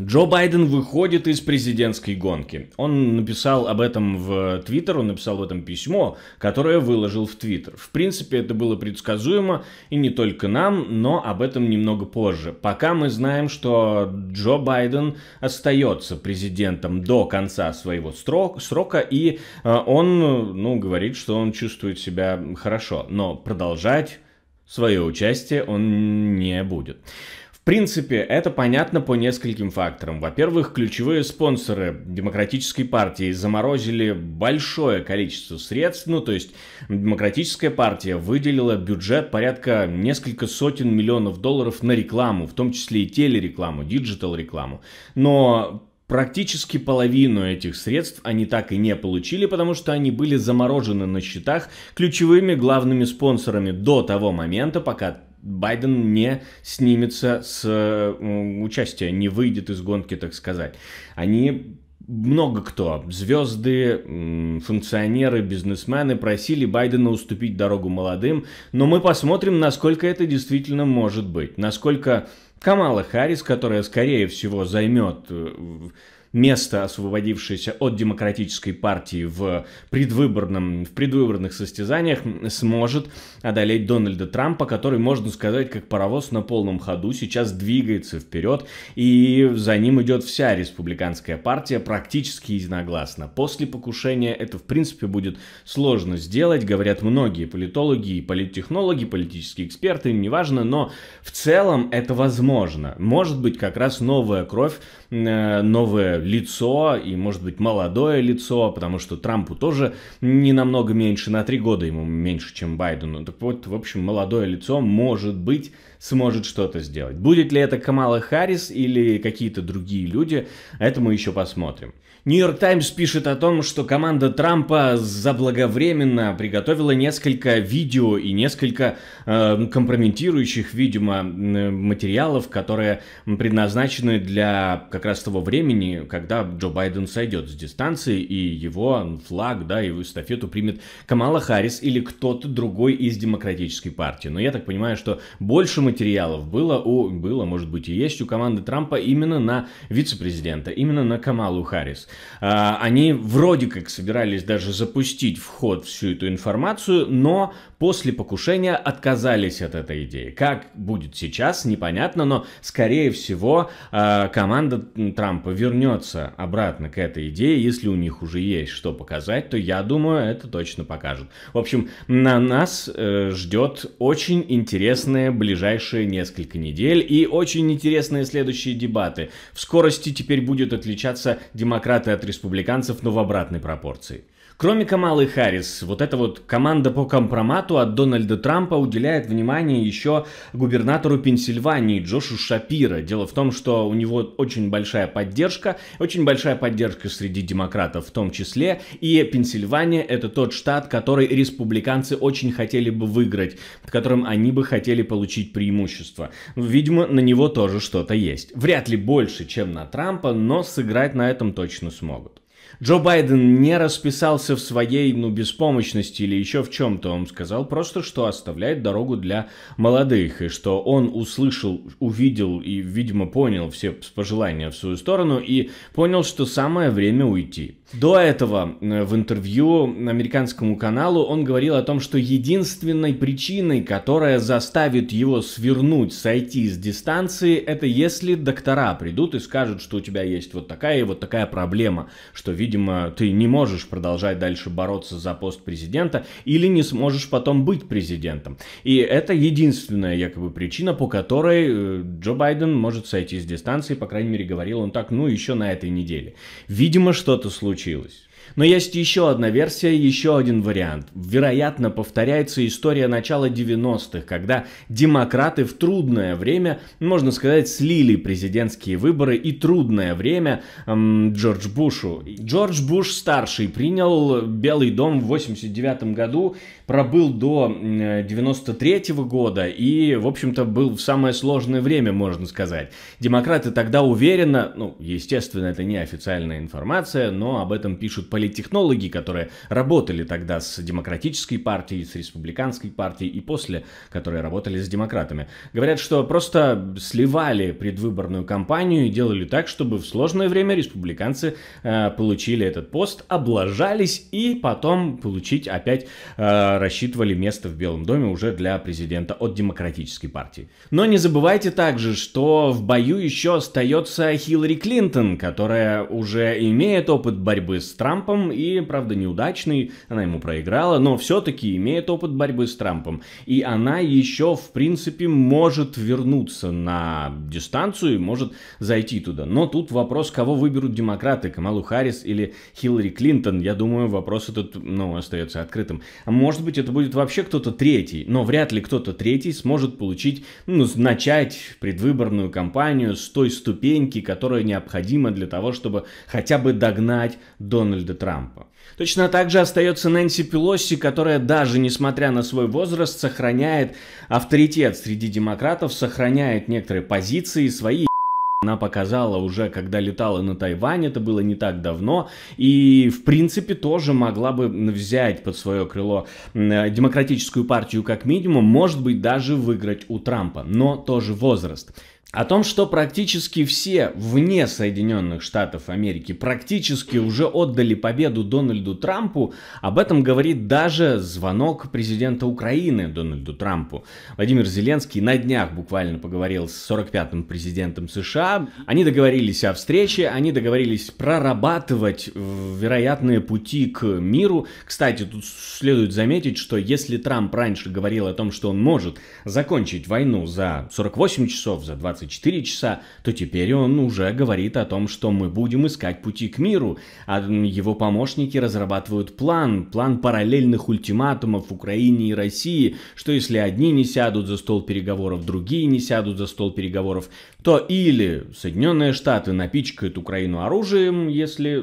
Джо Байден выходит из президентской гонки. Он написал об этом в Твиттер, он написал в этом письмо, которое выложил в Твиттер. В принципе, это было предсказуемо, и не только нам, но об этом немного позже. Пока мы знаем, что Джо Байден остается президентом до конца своего срок, срока, и э, он, ну, говорит, что он чувствует себя хорошо, но продолжать свое участие он не будет принципе, это понятно по нескольким факторам. Во-первых, ключевые спонсоры Демократической партии заморозили большое количество средств, ну то есть Демократическая партия выделила бюджет порядка несколько сотен миллионов долларов на рекламу, в том числе и телерекламу, диджитал-рекламу. Но Практически половину этих средств они так и не получили, потому что они были заморожены на счетах ключевыми главными спонсорами до того момента, пока Байден не снимется с участия, не выйдет из гонки, так сказать. Они много кто, звезды, функционеры, бизнесмены просили Байдена уступить дорогу молодым, но мы посмотрим, насколько это действительно может быть, насколько Камала Харрис, которая, скорее всего, займет э, место, освободившееся от демократической партии в, предвыборном, в предвыборных состязаниях, сможет одолеть Дональда Трампа, который, можно сказать, как паровоз на полном ходу сейчас двигается вперед, и за ним идет вся республиканская партия практически единогласно. После покушения это, в принципе, будет сложно сделать, говорят многие политологи и политтехнологи, политические эксперты, неважно, но в целом это возможно. Может быть, как раз новая кровь, э, новые лицо, и, может быть, молодое лицо, потому что Трампу тоже не намного меньше, на три года ему меньше, чем Байдену. Так вот, в общем, молодое лицо, может быть, сможет что-то сделать. Будет ли это Камала Харрис или какие-то другие люди, это мы еще посмотрим. Нью-Йорк Таймс пишет о том, что команда Трампа заблаговременно приготовила несколько видео и несколько э, компрометирующих, видимо, материалов, которые предназначены для как раз того времени, когда Джо Байден сойдет с дистанции и его флаг, да, его эстафету примет Камала Харрис или кто-то другой из демократической партии. Но я так понимаю, что больше материалов было, у, было, может быть, и есть у команды Трампа именно на вице-президента, именно на Камалу Харрис. А, они вроде как собирались даже запустить вход всю эту информацию, но после покушения отказались от этой идеи. Как будет сейчас, непонятно, но, скорее всего, а, команда Трампа вернет вернется обратно к этой идее, если у них уже есть что показать, то я думаю, это точно покажут. В общем, на нас э, ждет очень интересные ближайшие несколько недель и очень интересные следующие дебаты. В скорости теперь будет отличаться демократы от республиканцев, но в обратной пропорции. Кроме Камалы Харрис, вот эта вот команда по компромату от Дональда Трампа уделяет внимание еще губернатору Пенсильвании Джошу Шапира. Дело в том, что у него очень большая поддержка, очень большая поддержка среди демократов в том числе, и Пенсильвания это тот штат, который республиканцы очень хотели бы выиграть, в котором они бы хотели получить преимущество. Ну, видимо, на него тоже что-то есть. Вряд ли больше, чем на Трампа, но сыграть на этом точно смогут. Джо Байден не расписался в своей, ну, беспомощности или еще в чем-то. Он сказал просто, что оставляет дорогу для молодых, и что он услышал, увидел и, видимо, понял все пожелания в свою сторону и понял, что самое время уйти. До этого э, в интервью американскому каналу он говорил о том, что единственной причиной, которая заставит его свернуть, сойти с дистанции, это если доктора придут и скажут, что у тебя есть вот такая и вот такая проблема, что, видимо, ты не можешь продолжать дальше бороться за пост президента или не сможешь потом быть президентом. И это единственная якобы причина, по которой э, Джо Байден может сойти с дистанции, по крайней мере, говорил он так, ну, еще на этой неделе. Видимо, что-то случилось случилось. Но есть еще одна версия, еще один вариант. Вероятно, повторяется история начала 90-х, когда демократы в трудное время, можно сказать, слили президентские выборы и трудное время эм, Джордж Бушу. Джордж Буш старший принял Белый дом в 89 году, пробыл до 93 -го года и, в общем-то, был в самое сложное время, можно сказать. Демократы тогда уверенно, ну, естественно, это не официальная информация, но об этом пишут политтехнологи, которые работали тогда с демократической партией, с республиканской партией и после, которые работали с демократами. Говорят, что просто сливали предвыборную кампанию и делали так, чтобы в сложное время республиканцы э, получили этот пост, облажались и потом получить опять э, рассчитывали место в Белом доме уже для президента от демократической партии. Но не забывайте также, что в бою еще остается Хиллари Клинтон, которая уже имеет опыт борьбы с Трампом, Трампом, и, правда, неудачный, она ему проиграла, но все-таки имеет опыт борьбы с Трампом. И она еще, в принципе, может вернуться на дистанцию и может зайти туда. Но тут вопрос, кого выберут демократы, Камалу Харрис или Хиллари Клинтон. Я думаю, вопрос этот, ну, остается открытым. А может быть, это будет вообще кто-то третий, но вряд ли кто-то третий сможет получить, ну, начать предвыборную кампанию с той ступеньки, которая необходима для того, чтобы хотя бы догнать Дональда Дональда Трампа. Точно так же остается Нэнси Пелоси, которая даже несмотря на свой возраст сохраняет авторитет среди демократов, сохраняет некоторые позиции, свои она показала уже, когда летала на Тайвань, это было не так давно, и, в принципе, тоже могла бы взять под свое крыло э, демократическую партию как минимум, может быть, даже выиграть у Трампа, но тоже возраст о том, что практически все вне Соединенных Штатов Америки практически уже отдали победу Дональду Трампу, об этом говорит даже звонок президента Украины Дональду Трампу. Владимир Зеленский на днях буквально поговорил с 45-м президентом США. Они договорились о встрече, они договорились прорабатывать э, вероятные пути к миру. Кстати, тут следует заметить, что если Трамп раньше говорил о том, что он может закончить войну за 48 часов, за 20 24 часа, то теперь он уже говорит о том, что мы будем искать пути к миру, а его помощники разрабатывают план, план параллельных ультиматумов Украине и России, что если одни не сядут за стол переговоров, другие не сядут за стол переговоров, то или Соединенные Штаты напичкают Украину оружием, если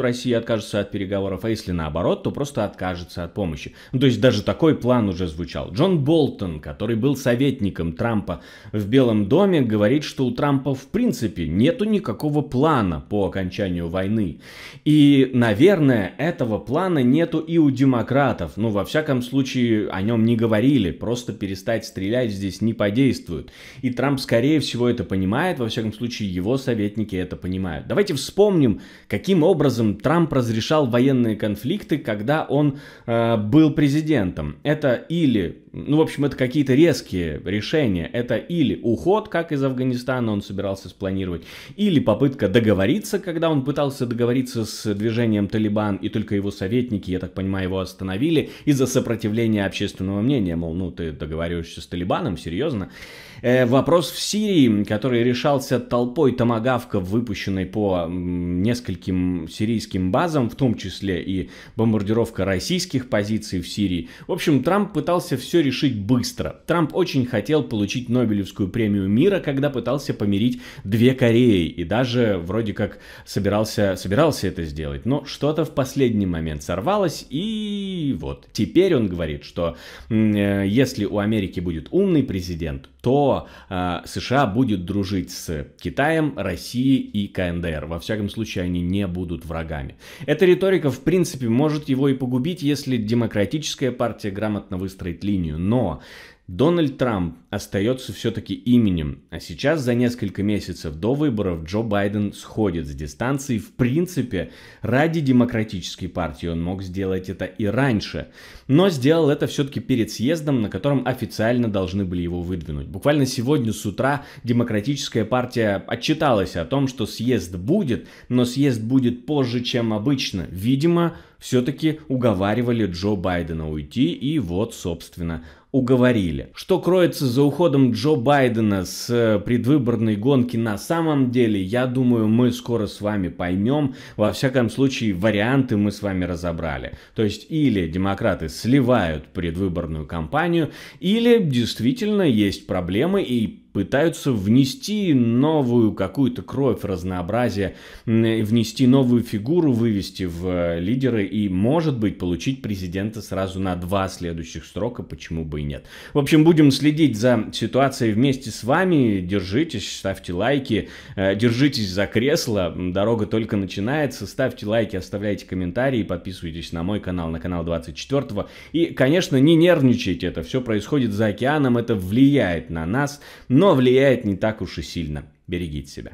Россия откажется от переговоров, а если наоборот, то просто откажется от помощи. Ну, то есть даже такой план уже звучал. Джон Болтон, который был советником Трампа в Белом доме, говорит, что у Трампа в принципе нету никакого плана по окончанию войны. И, наверное, этого плана нету и у демократов. Ну, во всяком случае, о нем не говорили. Просто перестать стрелять здесь не подействует. И Трамп, скорее всего, это понимает. Во всяком случае, его советники это понимают. Давайте вспомним, каким образом Трамп разрешал военные конфликты, когда он э, был президентом. Это или, ну, в общем, это какие-то резкие решения. Это или уход, как из Афганистана он собирался спланировать, или попытка договориться, когда он пытался договориться с движением Талибан, и только его советники, я так понимаю, его остановили из-за сопротивления общественного мнения, мол, ну ты договариваешься с Талибаном, серьезно. Э, вопрос в Сирии, который решался толпой томагавков, выпущенной по нескольким сирийским базам, в том числе и бомбардировка российских позиций в Сирии. В общем, Трамп пытался все решить быстро. Трамп очень хотел получить Нобелевскую премию мира, как когда пытался помирить две Кореи и даже вроде как собирался, собирался это сделать, но что-то в последний момент сорвалось и вот. Теперь он говорит, что э, если у Америки будет умный президент, то э, США будет дружить с Китаем, Россией и КНДР. Во всяком случае, они не будут врагами. Эта риторика, в принципе, может его и погубить, если демократическая партия грамотно выстроит линию. Но Дональд Трамп остается все-таки именем, а сейчас за несколько месяцев до выборов Джо Байден сходит с дистанции. В принципе, ради демократической партии он мог сделать это и раньше, но сделал это все-таки перед съездом, на котором официально должны были его выдвинуть. Буквально сегодня с утра демократическая партия отчиталась о том, что съезд будет, но съезд будет позже, чем обычно. Видимо, все-таки уговаривали Джо Байдена уйти, и вот, собственно, уговорили. Что кроется за уходом Джо Байдена с э, предвыборной гонки на самом деле, я думаю, мы скоро с вами поймем. Во всяком случае, варианты мы с вами разобрали. То есть или демократы сливают предвыборную кампанию, или действительно есть проблемы и пытаются внести новую какую-то кровь, разнообразие, внести новую фигуру, вывести в э, лидеры и, может быть, получить президента сразу на два следующих срока, почему бы и нет. В общем, будем следить за ситуацией вместе с вами. Держитесь, ставьте лайки, э, держитесь за кресло. Дорога только начинается. Ставьте лайки, оставляйте комментарии, подписывайтесь на мой канал, на канал 24. И, конечно, не нервничайте, это все происходит за океаном, это влияет на нас, но но влияет не так уж и сильно. Берегите себя.